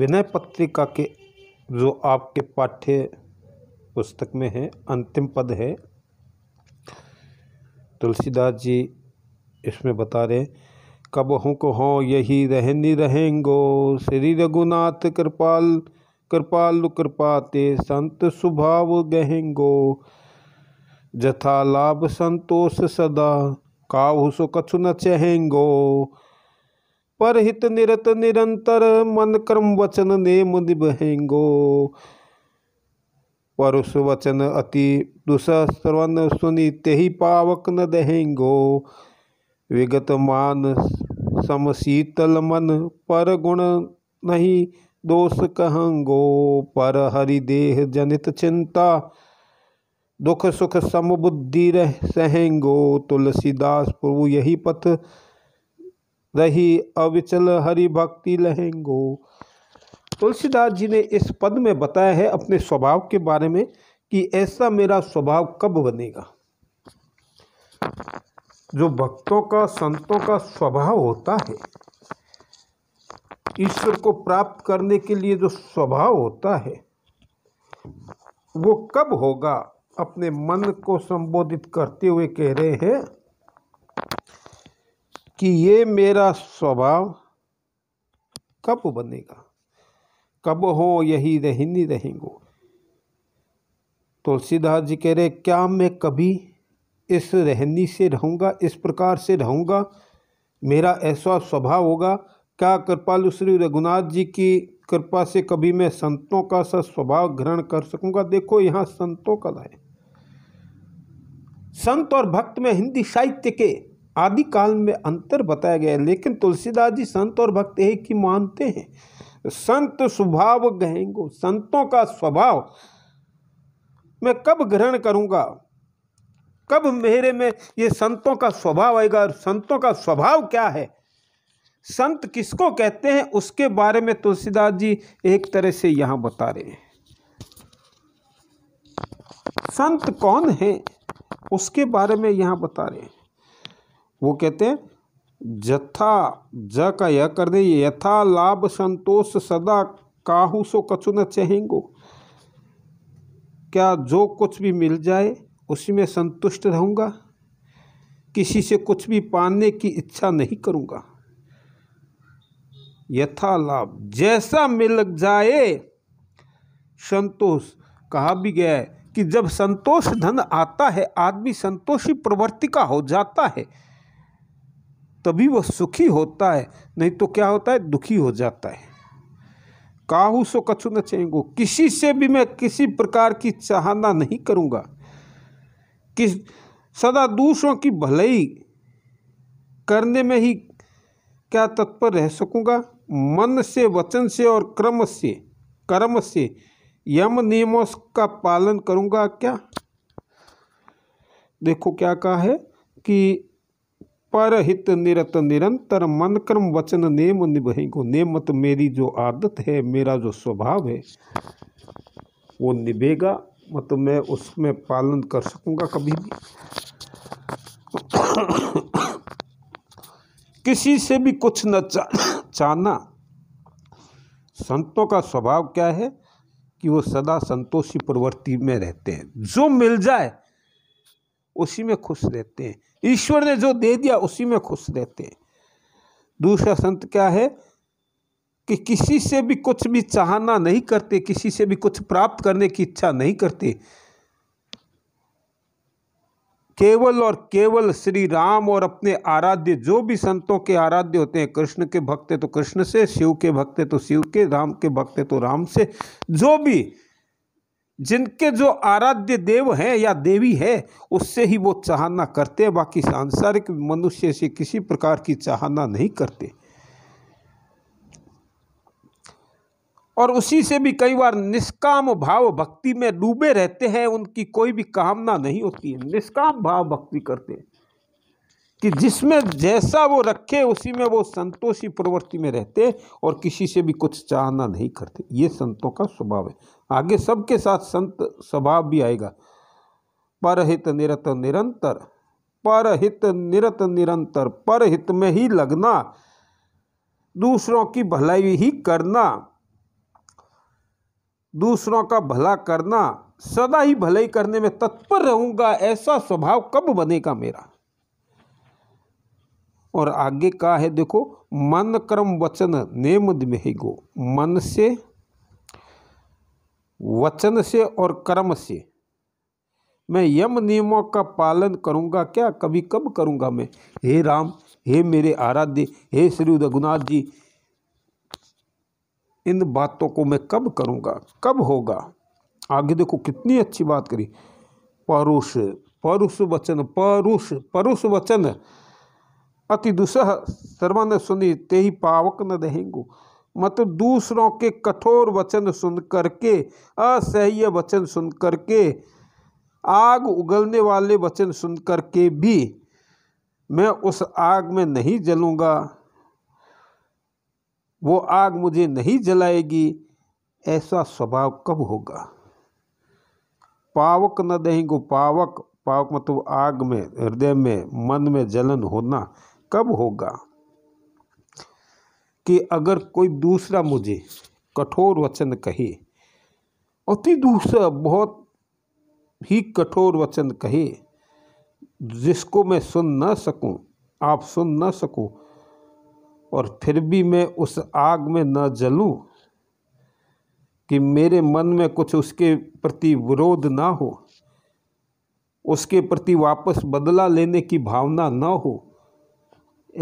विनय पत्रिका के जो आपके पाठ्य पुस्तक में है अंतिम पद है तुलसीदास जी इसमें बता रहे कब हूँ को हों यही रहनी रहेंगो श्री रघुनाथ कृपाल कृपालु कृपाते संत स्वभाव गहेंगो जथा लाभ संतोष सदा काहु सो कछु न चहेंगो पर हित निरत निरंतर मन क्रम वचन नेम निबहेंगो परुष वचन अति दुसा श्रवण सुनी ही पावक न दहेंगो विगत मान समशीतल मन पर गुण नहीं दोष कहंगो पर हरि देह जनित चिंता दुख सुख समबुद्धि रह सहेंगो तुलसीदास प्रभु यही पथ रही अविचल हरि भक्ति लहेंगो तुलसीदास जी ने इस पद में बताया है अपने स्वभाव के बारे में कि ऐसा मेरा स्वभाव कब बनेगा जो भक्तों का संतों का स्वभाव होता है ईश्वर को प्राप्त करने के लिए जो स्वभाव होता है वो कब होगा अपने मन को संबोधित करते हुए कह रहे हैं कि ये मेरा स्वभाव कब बनेगा कब हो यही रहनी रहेंगो तुलसीदास तो जी कह रहे क्या मैं कभी इस रहनी से रहूँगा इस प्रकार से रहूँगा मेरा ऐसा स्वभाव होगा क्या कृपालु श्री रघुनाथ जी की कृपा से कभी मैं संतों का सा स्वभाव ग्रहण कर सकूंगा देखो यहाँ संतों का है संत और भक्त में हिंदी साहित्य के आदि काल में अंतर बताया गया है लेकिन तुलसीदास जी संत और भक्त एक ही मानते हैं संत स्वभाव गहेंगो संतों का स्वभाव मैं कब ग्रहण करूंगा कब मेरे में ये संतों का स्वभाव आएगा और संतों का स्वभाव क्या है संत किसको कहते हैं उसके बारे में तुलसीदास जी एक तरह से यहां बता रहे हैं संत कौन है उसके बारे में यहां बता रहे हैं वो कहते हैं जथा ज का यह कर दे यथा लाभ संतोष सदा काहू सो कछु न चहेंगो क्या जो कुछ भी मिल जाए उसी में संतुष्ट रहूँगा किसी से कुछ भी पाने की इच्छा नहीं करूँगा यथा लाभ जैसा मिल जाए संतोष कहा भी गया है कि जब संतोष धन आता है आदमी संतोषी प्रवृत्ति का हो जाता है तभी वह सुखी होता है नहीं तो क्या होता है दुखी हो जाता है काहू सो कछु न चाहेंगो किसी से भी मैं किसी प्रकार की चाहना नहीं करूँगा किस सदा दूसरों की भलाई करने में ही क्या तत्पर रह सकूँगा मन से वचन से और क्रम से कर्म से यम नियमों का पालन करूँगा क्या देखो क्या कहा है कि पर हित निरत निरंतर मन कर्म वचन नेम निभई को नेमत मेरी जो आदत है मेरा जो स्वभाव है वो निभेगा मतलब मैं उसमें पालन कर सकूंगा कभी भी किसी से भी कुछ न चाहना संतों का स्वभाव क्या है कि वो सदा संतोषी प्रवृत्ति में रहते हैं जो मिल जाए उसी में खुश रहते हैं ईश्वर ने जो दे दिया उसी में खुश रहते हैं दूसरा संत क्या है कि किसी से भी कुछ भी चाहना नहीं करते किसी से भी कुछ प्राप्त करने की इच्छा नहीं करते केवल और केवल श्री राम और अपने आराध्य जो भी संतों के आराध्य होते हैं कृष्ण के भक्त तो कृष्ण से शिव के भक्त तो शिव के राम के भक्त तो राम से जो भी जिनके जो आराध्य देव हैं या देवी है उससे ही वो चाहना करते हैं बाकी सांसारिक मनुष्य से किसी प्रकार की चाहना नहीं करते और उसी से भी कई बार निष्काम भाव भक्ति में डूबे रहते हैं उनकी कोई भी कामना नहीं होती है निष्काम भाव भक्ति करते हैं कि जिसमें जैसा वो रखे उसी में वो संतोषी प्रवृत्ति में रहते और किसी से भी कुछ चाहना नहीं करते ये संतों का स्वभाव है आगे सबके साथ संत स्वभाव भी आएगा परहित निरत निरंतर परहित निरत निरंतर परहित में ही लगना दूसरों की भलाई ही करना दूसरों का भला करना सदा ही भलाई करने में तत्पर रहूंगा ऐसा स्वभाव कब बनेगा मेरा और आगे का है देखो मन कर्म वचन नेम गो मन से वचन से और कर्म से मैं यम नियमों का पालन करूंगा क्या कभी कब करूंगा मैं हे राम हे मेरे आराध्य हे श्री रघुनाथ जी इन बातों को मैं कब करूंगा कब होगा आगे देखो कितनी अच्छी बात करी परुष परुष वचन परुष परुष वचन अति दुसह श्रवण सुनी ते ही पावक न रहेंगो मत दूसरों के कठोर वचन सुन करके असह्य वचन सुन करके आग उगलने वाले वचन सुन करके भी मैं उस आग में नहीं जलूंगा वो आग मुझे नहीं जलाएगी ऐसा स्वभाव कब होगा पावक न देंगो पावक पावक मतलब आग में हृदय में मन में जलन होना कब होगा कि अगर कोई दूसरा मुझे कठोर वचन कहे अति दूसरा बहुत ही कठोर वचन कहे जिसको मैं सुन न सकूं आप सुन न सकूं और फिर भी मैं उस आग में न जलूं कि मेरे मन में कुछ उसके प्रति विरोध ना हो उसके प्रति वापस बदला लेने की भावना ना हो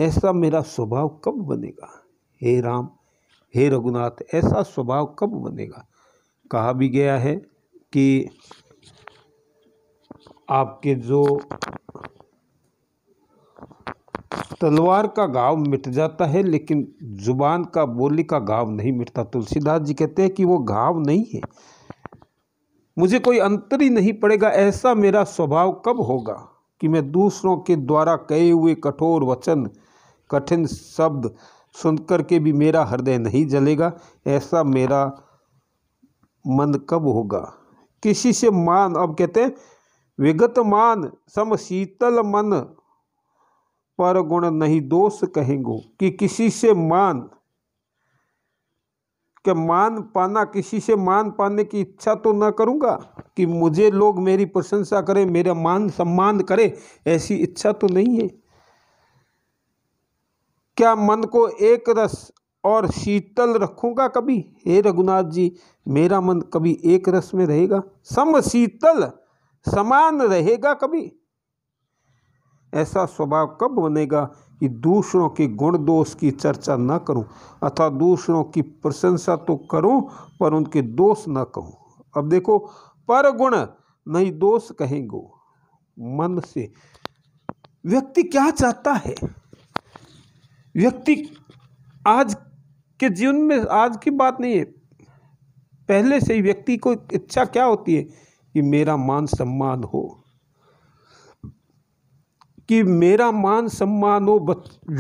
ऐसा मेरा स्वभाव कब बनेगा हे राम हे रघुनाथ ऐसा स्वभाव कब बनेगा कहा भी गया है कि आपके जो तलवार का गाँव मिट जाता है लेकिन जुबान का बोली का गाँव नहीं मिटता तुलसीदास जी कहते हैं कि वो गाँव नहीं है मुझे कोई अंतर ही नहीं पड़ेगा ऐसा मेरा स्वभाव कब होगा कि मैं दूसरों के द्वारा कहे हुए कठोर वचन कठिन शब्द सुनकर के भी मेरा हृदय नहीं जलेगा ऐसा मेरा मन कब होगा किसी से मान अब कहते हैं विगत मान सम शीतल मन पर गुण नहीं दोष कहेंगो कि किसी से मान कि मान पाना किसी से मान पाने की इच्छा तो ना करूँगा कि मुझे लोग मेरी प्रशंसा करें मेरा मान सम्मान करें ऐसी इच्छा तो नहीं है क्या मन को एक रस और शीतल रखूँगा कभी हे रघुनाथ जी मेरा मन कभी एक रस में रहेगा सम शीतल समान रहेगा कभी ऐसा स्वभाव कब बनेगा कि दूसरों के गुण दोष की चर्चा न करूं अथवा दूसरों की प्रशंसा तो करूं पर उनके दोष न कहूं अब देखो पर गुण नहीं दोष कहेंगे मन से व्यक्ति क्या चाहता है व्यक्ति आज के जीवन में आज की बात नहीं है पहले से ही व्यक्ति को इच्छा क्या होती है कि मेरा मान सम्मान हो कि मेरा मान सम्मान हो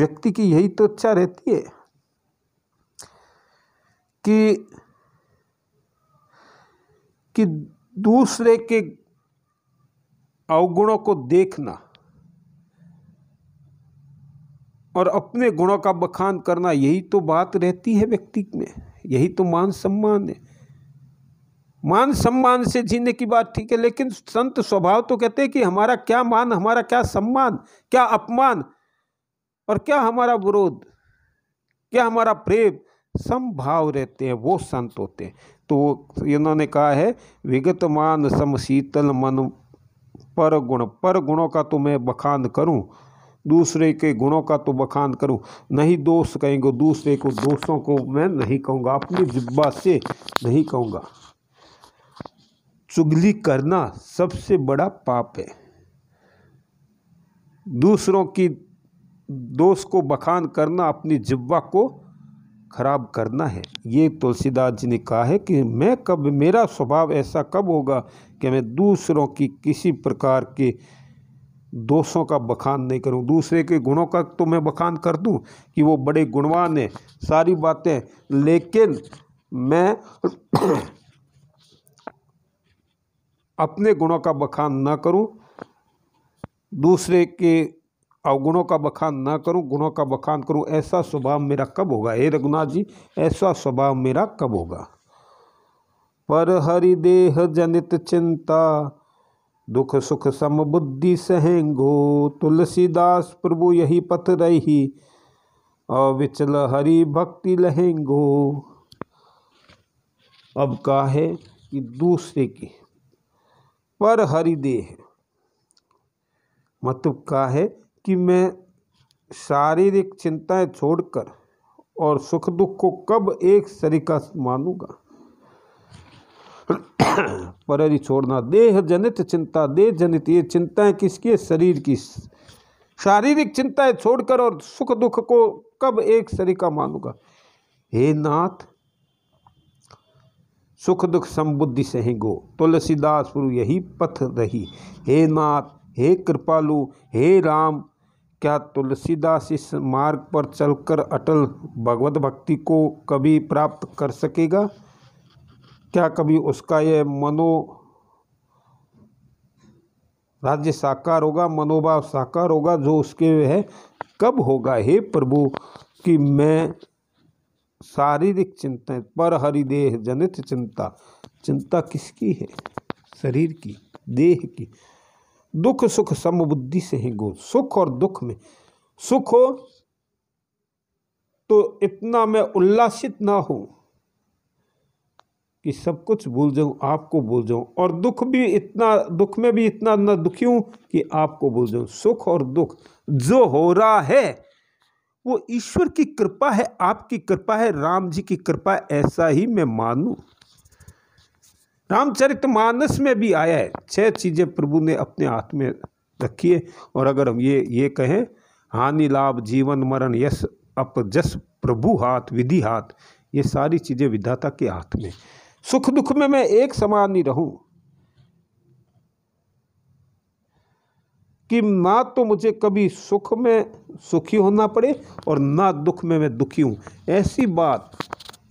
व्यक्ति की यही तो अच्छा रहती है कि कि दूसरे के अवगुणों को देखना और अपने गुणों का बखान करना यही तो बात रहती है व्यक्ति में यही तो मान सम्मान है मान सम्मान से जीने की बात ठीक है लेकिन संत स्वभाव तो कहते हैं कि हमारा क्या मान हमारा क्या सम्मान क्या अपमान और क्या हमारा विरोध क्या हमारा प्रेम समभाव रहते हैं वो संत होते हैं तो इन्होंने कहा है विगत मान शीतल मन पर गुण पर गुणों का तो मैं बखान करूं दूसरे के गुणों का तो बखान करूं नहीं दोष कहेंगे दूसरे को दोषों को मैं नहीं कहूँगा अपनी जिब्बा से नहीं कहूँगा चुगली करना सबसे बड़ा पाप है दूसरों की दोष को बखान करना अपनी जिब्वा को खराब करना है ये तुलसीदास जी ने कहा है कि मैं कब मेरा स्वभाव ऐसा कब होगा कि मैं दूसरों की किसी प्रकार के दोषों का बखान नहीं करूं दूसरे के गुणों का तो मैं बखान कर दूं कि वो बड़े गुणवान हैं सारी बातें लेकिन मैं अपने गुणों का बखान न करूं दूसरे के अवगुणों का बखान ना करूं गुणों का बखान करूं ऐसा स्वभाव मेरा कब होगा हे रघुनाथ जी ऐसा स्वभाव मेरा कब होगा पर हरि देह जनित चिंता दुख सुख बुद्धि सहेंगो तुलसीदास प्रभु यही पथ रही अविचल हरि भक्ति लहेंगो अब का है कि दूसरे की पर हरिदेह मतलब का है कि मैं शारीरिक चिंताएं छोड़कर और सुख दुख को कब एक सरीका मानूंगा पर हरि छोड़ना देह जनित चिंता देह जनित ये चिंताएं किसकी है शरीर की शारीरिक चिंताएं छोड़कर और सुख दुख को कब एक सरीका मानूंगा हे नाथ सुख दुख समबुद्धि सहे गो तुलसीदास गुरु यही पथ रही हे नाथ हे कृपालु हे राम क्या तुलसीदास इस मार्ग पर चलकर अटल भगवत भक्ति को कभी प्राप्त कर सकेगा क्या कभी उसका यह मनो राज्य साकार होगा मनोभाव साकार होगा जो उसके है कब होगा हे प्रभु कि मैं शारीरिक चिंता पर हरिदेह जनित चिंता चिंता किसकी है शरीर की देह की दुख सुख समबुद्धि से ही गो सुख और दुख में सुख हो तो इतना मैं उल्लासित ना हो कि सब कुछ भूल जाऊं आपको भूल जाऊं और दुख भी इतना दुख में भी इतना ना दुखी हूं कि आपको भूल जाऊं सुख और दुख जो हो रहा है वो ईश्वर की कृपा है आपकी कृपा है राम जी की कृपा ऐसा ही मैं मानू रामचरित मानस में भी आया है छह चीज़ें प्रभु ने अपने हाथ में रखी है और अगर हम ये ये कहें हानि लाभ जीवन मरण यश अप जस प्रभु हाथ विधि हाथ ये सारी चीज़ें विधाता के हाथ में सुख दुख में मैं एक समान ही रहूं कि ना तो मुझे कभी सुख में सुखी होना पड़े और ना दुख में मैं दुखी हूँ ऐसी बात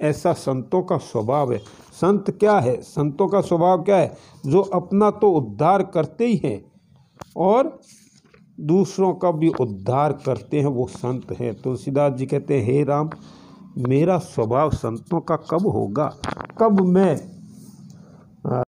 ऐसा संतों का स्वभाव है संत क्या है संतों का स्वभाव क्या है जो अपना तो उद्धार करते ही हैं और दूसरों का भी उद्धार करते हैं वो संत हैं तुलसीदास जी कहते हैं हे राम मेरा स्वभाव संतों का कब होगा कब मैं